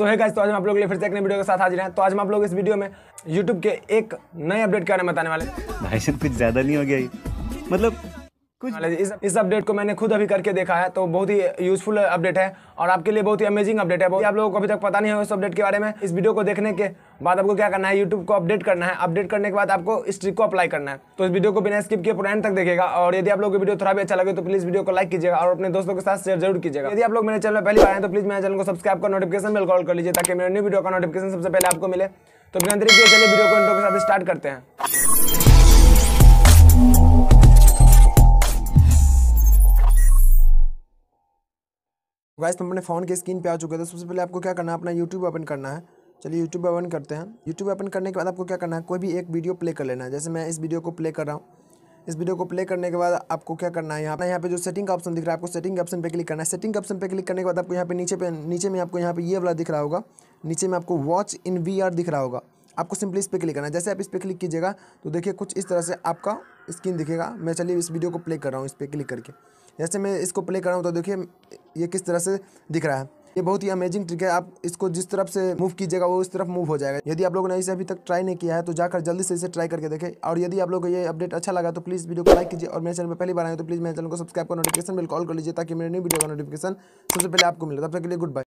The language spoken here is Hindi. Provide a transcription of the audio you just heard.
सो है गाइस तो आज हम आप लोग लिए फिर से एक नए वीडियो के साथ हाजिर हैं तो आज हम आप लोग इस वीडियो में यूट्यूब के एक नए अपडेट के बारे में बताने वाले भाई कुछ ज़्यादा नहीं हो गया मतलब कुछ हाँ, इस इस अपडेट को मैंने खुद अभी करके देखा है तो बहुत ही यूजफुल अपडेट है और आपके लिए बहुत ही अमेजिंग अपडेट है बहुत आप लोगों को अभी तक पता नहीं है उस अपडेट के बारे में इस वीडियो को देखने के बाद आपको क्या करना है यूट्यूब को अपडेट करना है अपडेट करने के बाद आपको इस ट्रिक को अप्लाई करना है तो इस वीडियो को बिना स्किप किए पूरा एंड तक देखेगा और यदि आप लोग वीडियो थोड़ा भी अच्छा लगे तो प्लीज वीडियो को लाइक कीजिएगा और अपने दोस्तों के साथ शेयर जरूर कीजिएगा यदि आप लोग मेरे चैनल में पहली बार हैं तो प्लीज मेरे चैनल को सब्सक्राइब कर नोटिफिकेशन बिल कॉल कर लीजिए ताकि मेरे न्यू वीडियो का नोटिफिकेशन सबसे पहले आपको मिले तो बिना तरीके चलिए वीडियो को के साथ स्टार्ट करते हैं वैसे तो अपने फ़ोन के स्क्रीन पे आ चुके थे तो सबसे पहले आपको क्या करना है अपना यूट्यूब ओपन करना है चलिए यूट्यूब ओपन करते हैं यूट्यूब ओपन करने के बाद आपको क्या करना है कोई भी एक वीडियो प्ले कर लेना है जैसे मैं इस वीडियो को प्ले कर रहा हूँ इस वीडियो को प्ले करने के बाद आपको क्या करना है यहाँ पर यहाँ पे जो सेटिंग का ऑप्शन दिख रहा है आपको सेटिंग ऑप्शन पे क्लिक करना है सेटिंग ऑप्शन पे क्लिक करने के बाद आपको यहाँ पे नीचे पे नीचे में आपको यहाँ पे ये वाला दिख रहा होगा नीचे में आपको वॉच इन वी दिख रहा होगा आपको सिंपली इस पर क्लिक करना है जैसे आप इस पर क्लिक कीजिएगा तो देखिए कुछ इस तरह से आपका स्क्रीन दिखेगा मैं चलिए इस वीडियो को प्ले कर रहा हूँ इस पर क्लिक करके जैसे मैं इसको प्ले कर रहा हूँ तो देखिए ये किस तरह से दिख रहा है ये बहुत ही अमेजिंग ट्रिक है आप इसको जिस तरफ से मूव कीजिएगा वो उस तरफ मूव हो जाएगा यदि आप लोगों ने इसे अभी तक ट्राई नहीं किया है तो जाकर जल्दी से इसे ट्राई करके देखें और यदि आप लोगों को ये अपडेट अच्छा लगा तो प्लीज़ वीडियो को लाइक कीजिए और मेरे चैनल पर पहली बार आए तो प्लीज़ मेरे चैनल को सब्सक्राइब कर नोटिफिकेशन बिल कॉल कर लीजिए ताकि मेरे न्यू वीडियो का नोटिफिकेशन सबसे पहले आपको मिले तब तक के लिए गुड बाय